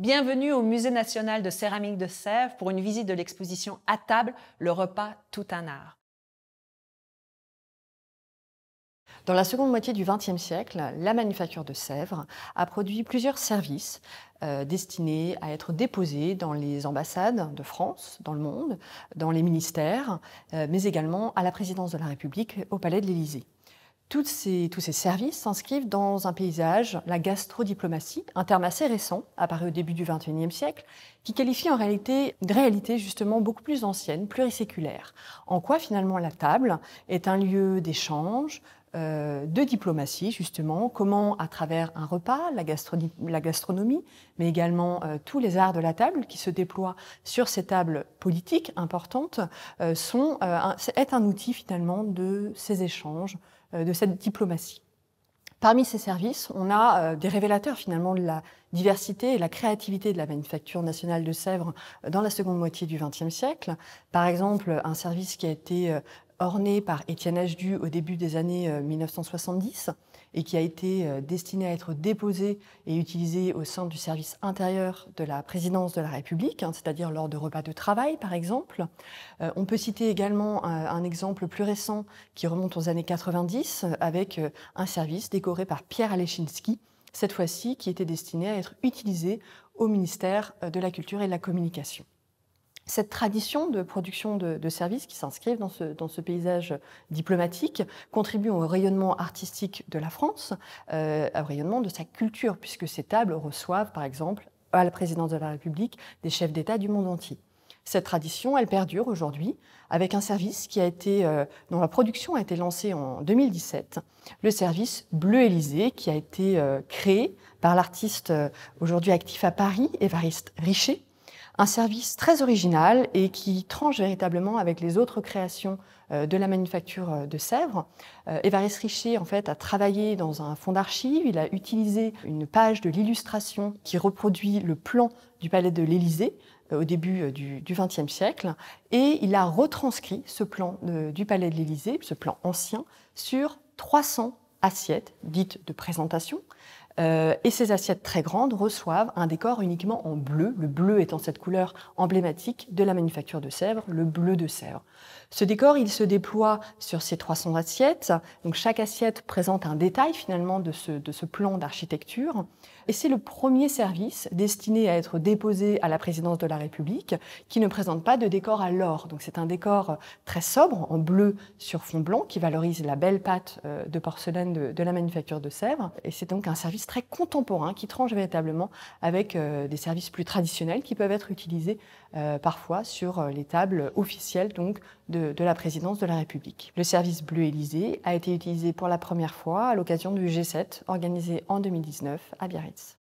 Bienvenue au Musée national de céramique de Sèvres pour une visite de l'exposition À table, le repas tout un art. Dans la seconde moitié du XXe siècle, la manufacture de Sèvres a produit plusieurs services euh, destinés à être déposés dans les ambassades de France, dans le monde, dans les ministères, euh, mais également à la présidence de la République, au Palais de l'Élysée ces, tous ces services s'inscrivent dans un paysage, la gastrodiplomatie, un terme assez récent, apparu au début du XXIe siècle, qui qualifie en réalité une réalité justement beaucoup plus ancienne, pluriséculaire. En quoi finalement la table est un lieu d'échange, euh, de diplomatie justement, comment à travers un repas, la, gastronomie, mais également euh, tous les arts de la table qui se déploient sur ces tables politiques importantes, euh, sont, euh, est un outil finalement de ces échanges euh, de cette diplomatie. Parmi ces services, on a euh, des révélateurs finalement de la diversité et la créativité de la manufacture nationale de Sèvres dans la seconde moitié du XXe siècle. Par exemple, un service qui a été euh, orné par Étienne Hdu au début des années 1970 euh, et qui a été euh, destiné à être déposé et utilisé au sein du service intérieur de la présidence de la République, hein, c'est-à-dire lors de repas de travail par exemple. Euh, on peut citer également un, exemple plus récent qui remonte aux années 90 avec un service décoré par Pierre Alechinski, cette fois-ci qui était destiné à être utilisé au ministère de la Culture et de la Communication cette tradition de production de, services qui s'inscrivent dans ce, dans ce, paysage diplomatique contribue au rayonnement artistique de la France, euh, au rayonnement de sa culture, puisque ces tables reçoivent, par exemple, à la présidence de la République, des chefs d'État du monde entier. Cette tradition, elle perdure aujourd'hui avec un service qui a été, euh, dont la production a été lancée en 2017, le service Bleu Élysée, qui a été euh, créé par l'artiste euh, aujourd'hui actif à Paris, Évariste Richer, un service très original et qui tranche véritablement avec les autres créations euh, de la manufacture euh, de Sèvres. Euh, Évariste Richer en fait, a travaillé dans un fonds d'archives, il a utilisé une page de l'illustration qui reproduit le plan du palais de l'Élysée au début du XXe siècle, et il a retranscrit ce plan du palais de l'Élysée, ce plan ancien, sur 300 assiettes dites de présentation, euh, et ces assiettes très grandes reçoivent un décor uniquement en bleu, le bleu étant cette couleur emblématique de la manufacture de Sèvres, le bleu de Sèvres. Ce décor, il se déploie sur ces 300 assiettes. Donc chaque assiette présente un détail finalement de ce, plan d'architecture. Et c'est le premier service destiné à être déposé à la présidence de la République qui ne présente pas de décor à l'or. Donc c'est un décor très sobre, en bleu sur fond blanc, qui valorise la belle pâte euh, de porcelaine de, de la manufacture de Sèvres. Et c'est donc un service très contemporain qui tranche véritablement avec euh, des services plus traditionnels qui peuvent être utilisés euh, parfois sur euh, les tables officielles donc, de, de la présidence de la République. Le service bleu Élysée a été utilisé pour la première fois à l'occasion du G7 organisé en 2019 à Biarritz.